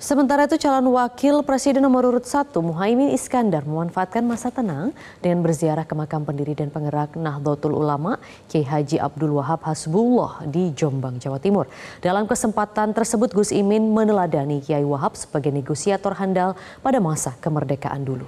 Sementara itu calon wakil presiden nomor urut 1 Muhaimin Iskandar memanfaatkan masa tenang dengan berziarah ke makam pendiri dan penggerak Nahdlatul Ulama Kiai Haji Abdul Wahab Hasbullah di Jombang, Jawa Timur. Dalam kesempatan tersebut Gus Imin meneladani Kiai Wahab sebagai negosiator handal pada masa kemerdekaan dulu.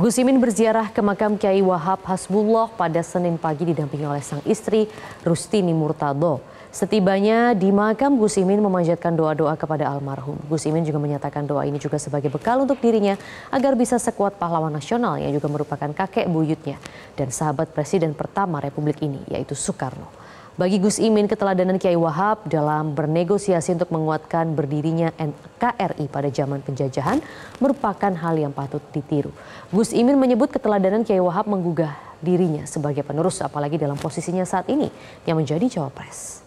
Gus Imin berziarah ke makam Kiai Wahab Hasbullah pada Senin pagi didampingi oleh sang istri Rustini Murtado. Setibanya di makam Gus Imin memanjatkan doa-doa kepada almarhum. Gus Imin juga menyatakan doa ini juga sebagai bekal untuk dirinya agar bisa sekuat pahlawan nasional yang juga merupakan kakek buyutnya dan sahabat presiden pertama Republik ini yaitu Soekarno. Bagi Gus Imin, keteladanan Kiai Wahab dalam bernegosiasi untuk menguatkan berdirinya NKRI pada zaman penjajahan merupakan hal yang patut ditiru. Gus Imin menyebut keteladanan Kiai Wahab menggugah dirinya sebagai penerus apalagi dalam posisinya saat ini yang menjadi cawapres.